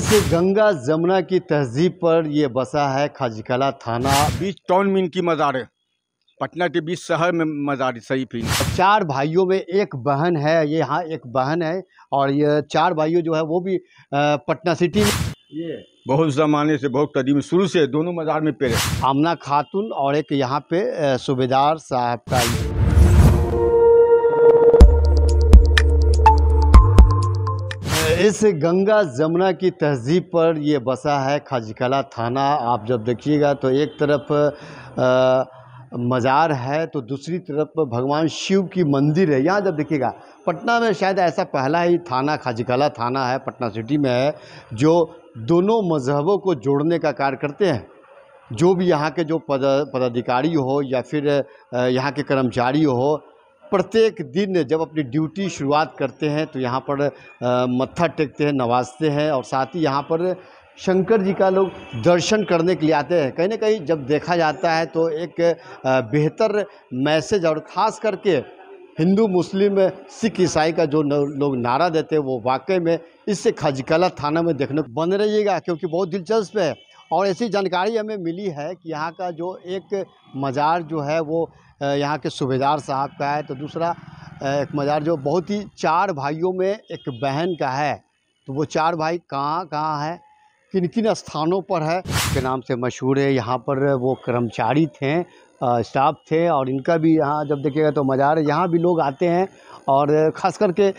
से गंगा जमुना की तहजीब पर यह बसा है खाजिकला थाना बीच टाउन में इनकी मज़ार है पटना के बीच शहर में मज़ार सही फिन चार भाइयों में एक बहन है ये यहाँ एक बहन है और ये चार भाइयों जो है वो भी पटना सिटी में ये बहुत ज़माने से बहुत कदीम शुरू से दोनों मज़ार में पेड़ आमना खातून और एक यहाँ पे सूबेदार साहब का इस गंगा जमुना की तहजीब पर ये बसा है खाजिकला थाना आप जब देखिएगा तो एक तरफ मज़ार है तो दूसरी तरफ भगवान शिव की मंदिर है यहाँ जब देखिएगा पटना में शायद ऐसा पहला ही थाना खाजिकला थाना है पटना सिटी में है जो दोनों मज़हबों को जोड़ने का कार्य करते हैं जो भी यहाँ के जो पद पदाधिकारी हो या फिर यहाँ के कर्मचारी हो प्रत्येक दिन जब अपनी ड्यूटी शुरुआत करते हैं तो यहाँ पर मत्था टेकते हैं नवाजते हैं और साथ ही यहाँ पर शंकर जी का लोग दर्शन करने के लिए आते हैं कहीं ना कहीं जब देखा जाता है तो एक बेहतर मैसेज और ख़ास करके हिंदू मुस्लिम सिख ईसाई का जो लोग नारा देते हैं वो वाकई में इससे खजकला थाना में देखने को बन रहिएगा क्योंकि बहुत दिलचस्प है और ऐसी जानकारी हमें मिली है कि यहाँ का जो एक मज़ार जो है वो यहाँ के सूबेदार साहब का है तो दूसरा एक मज़ार जो बहुत ही चार भाइयों में एक बहन का है तो वो चार भाई कहाँ कहाँ है किन किन स्थानों पर है के नाम से मशहूर है यहाँ पर वो कर्मचारी थे स्टाफ थे और इनका भी यहाँ जब देखिएगा तो मज़ार यहाँ भी लोग आते हैं और ख़ास करके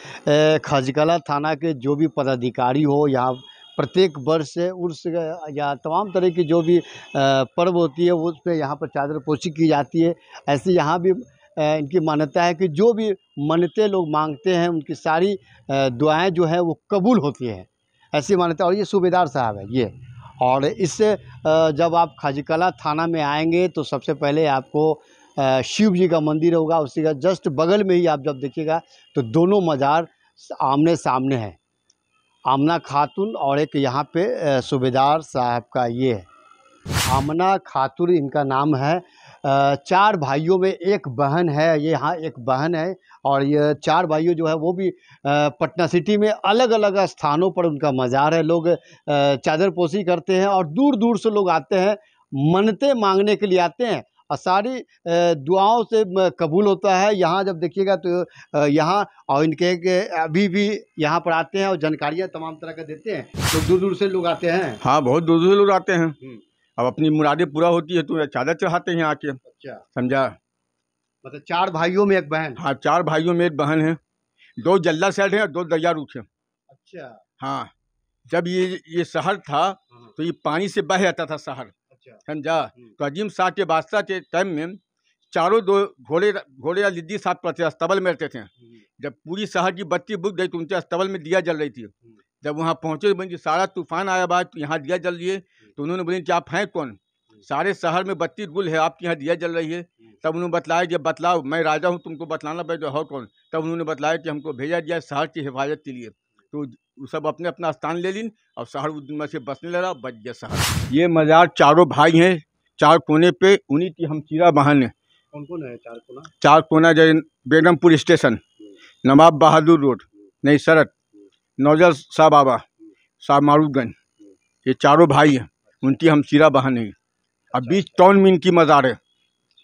खजकला थाना के जो भी पदाधिकारी हो यहाँ प्रत्येक वर्ष उर्स या तमाम तरह की जो भी पर्व होती है वो उस पर यहाँ पर चादर पोछी की जाती है ऐसे यहाँ भी इनकी मान्यता है कि जो भी मनते लोग मांगते हैं उनकी सारी दुआएं जो है वो कबूल होती हैं ऐसी मान्यता और ये सूबेदार साहब है ये और इससे जब आप खाजिकला थाना में आएंगे तो सबसे पहले आपको शिव जी का मंदिर होगा उसी का जस्ट बगल में ही आप जब देखिएगा तो दोनों मज़ार आमने सामने हैं आमना खातून और एक यहाँ पे सूबेदार साहब का ये है आमना खातून इनका नाम है चार भाइयों में एक बहन है ये हाँ एक बहन है और ये चार भाइयों जो है वो भी पटना सिटी में अलग अलग स्थानों पर उनका मज़ार है लोग चादर पोसी करते हैं और दूर दूर से लोग आते हैं मन्नतें मांगने के लिए आते हैं और सारी दुआओं से कबूल होता है यहाँ जब देखिएगा तो यहाँ और इनके अभी भी यहाँ पर आते हैं और जानकारियाँ तमाम तरह का देते हैं तो दूर दूर से लोग आते हैं हाँ बहुत दूर दूर से लोग आते हैं हम्म। अब अपनी मुरादें पूरा होती है तो चादर चढ़ाते हैं आके अच्छा समझा मतलब चार भाइयों में एक बहन हाँ चार भाइयों में एक बहन है दो जल्दा सेठ है और दो दरिया रूख है अच्छा हाँ जब ये ये शहर था हाँ। तो ये पानी से बह जाता था शहर समझा अच्छा। हम्म। तो अजीम शाह के बादशाह के टाइम में चारों दो घोड़े घोड़े या लिद्दी साहब पड़ते अस्तबल में रहते थे हम्म। जब पूरी शहर की बत्ती बुक गई तो उनके अस्तबल में दिया जल रही थी हम्म। जब वहाँ पहुँचे तो बोले सारा तूफान आया बाद तो यहाँ दिया जल रही है तो उन्होंने बोले कि आप हैं कौन सारे शहर में बत्ती गुल है आपके यहाँ दिया जल रही है तब उन्होंने बतलाया कि बतलाओ मैं राजा हूँ तुमको बतलाना पड़ेगा हो कौन तब उन्होंने बतलाया कि हमको भेजा दिया शहर की हिफाजत के लिए तो वो सब अपने अपना स्थान ले लीन और शहर में से बसने लगा बच गया शहर ये मजार चारों भाई हैं चार कोने पे उन्हीं की हम चीरा बहन है कौन कौन है चार कोना चार कोना जय बेगमपुर स्टेशन नवाब बहादुर रोड नई सरत नौजल शाह बाबा शाह मारूफगंज ये चारों भाई हैं उनकी हम चीरा बहन है और अच्छा, बीच अच्छा। टाउन में इनकी मज़ार है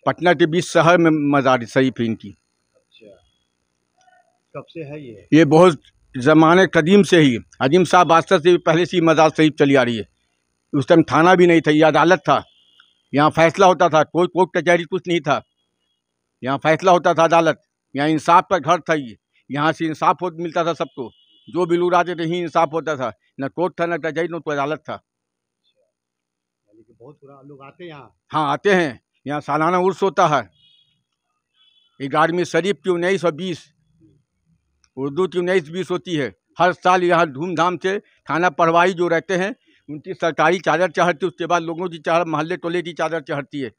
पटना के बीच शहर में मज़ार सही पे इनकी अच्छा। कब से है ये ये बहुत ज़माने कदीम से ही अजीम साहब बादशाह से भी पहले से ही मजाज शरीफ चली आ रही है उस टाइम थाना भी नहीं था ये अदालत था यहाँ फैसला होता था कोई कोर्ट कचहरी कुछ नहीं था यहाँ फैसला होता था अदालत यहाँ इंसाफ का घर था ये यहाँ से इंसाफ हो मिलता था सबको जो भी लूट आते थे यहीं इंसाफ होता था न कोर्ट था न कचहरी न कोई अदालत था बहुत लोग आते हैं यहाँ हाँ आते हैं यहाँ सालाना उर्स होता है ग्यारहवीं शरीफ की उन्नीस सौ बीस उर्दू की उन्नीस बीस होती है हर साल यहाँ धूमधाम से थाना परवाही जो रहते हैं उनकी सरकारी चादर चढ़ती है उसके बाद लोगों की चादर मोहल्ले टोले की चादर चढ़ती है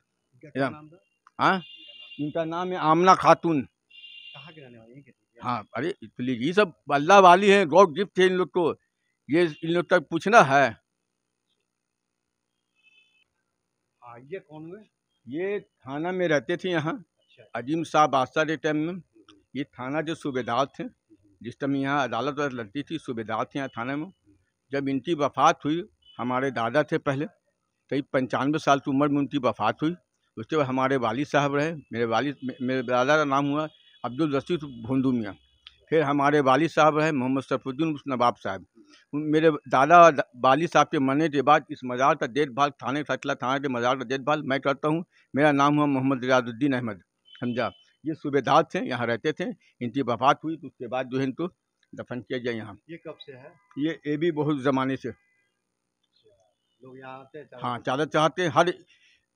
हाँ इनका नाम है आमना खातून हाँ अरे इसलिए ये सब अल्लाह वाली हैं गॉड गिफ्ट है इन लोग को ये इन लोग तक पूछना है हाँ, ये कौन हुए ये थाना में रहते थे यहाँ अच्छा। अजीम साहब आस्था के टाइम में ये थाना जो सूबेदार थे जिस टाइम यहाँ अदालत लगती थी सूबेदार थे यहाँ थाने में जब इनकी वफ़ात हुई हमारे दादा थे पहले कई पंचानवे साल की उम्र में उनकी वफ़ात हुई उसके बाद हमारे वालिद साहब रहे मेरे वालिद मेरे दादा का नाम हुआ अब्दुल रशीद भोंदू मियाँ फिर हमारे वालिद साहब रहे मोहम्मद सफुद्दीन नवाब साहब मेरे दादा वालिद साहब के मरने के बाद इस मज़ार का देखभाल थाने फैसला थाना के मज़ार का देखभाल मैं करता हूँ मेरा नाम हुआ मोहम्मद रियाजुद्दीन अहमद समझा ये सूबेदार थे यहाँ रहते थे इनकी वफात हुई तो उसके बाद जो है इनको दफन किया गया यहाँ ये कब से है ये ये भी बहुत ज़माने से अच्छा, लोग यहाँ आते हाँ चादर चाहते हर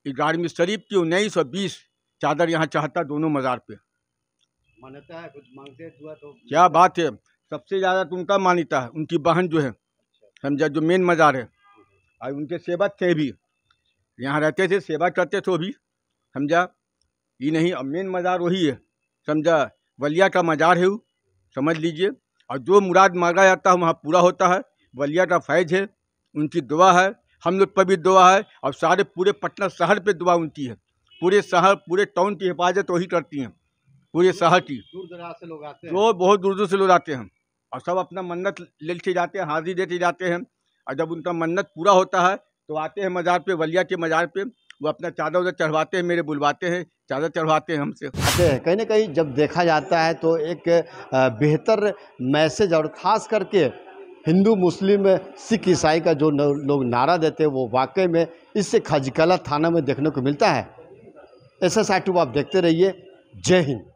ग्यारहवीं शरीफ की उन्नीस और बीस चादर यहाँ चाहता दोनों मज़ार पे मान्यता है कुछ मांगते हुआ तो क्या बात है सबसे ज़्यादा तो उनका मान्यता है उनकी बहन जो है समझा अच्छा। जो मेन मज़ार है हम्म। और उनके सेवक थे भी यहाँ रहते थे सेवा करते थे वो भी समझा ये नहीं अब मेन मज़ार वही है समझा वलिया का मज़ार है वो समझ लीजिए और जो मुराद मांगा जाता है वहाँ पूरा होता है वलिया का फैज़ है उनकी दुआ है हम लोग पर भी दुआ है और सारे पूरे पटना शहर पे दुआ उनकी है पूरे शहर पूरे टाउन की हिफाजत वही करती हैं पूरे शहर की दूर दराज से लोग आते हैं जो बहुत दूर दूर से लोग आते हैं और सब अपना मन्नत लेके जाते हैं हाजिरी देते जाते हैं और जब उनका मन्नत पूरा होता है तो आते हैं मज़ार पे वलिया के मज़ार पे वो अपना चादर उधर चढ़वाते हैं मेरे बुलवाते हैं चादर चढ़वाते हैं हमसे कहीं ना कहीं जब देखा जाता है तो एक बेहतर मैसेज और ख़ास करके हिंदू मुस्लिम सिख ईसाई का जो लोग नारा देते हैं वो वाकई में इससे खजकला थाना में देखने को मिलता है ऐसा साइटू आप देखते रहिए जय हिंद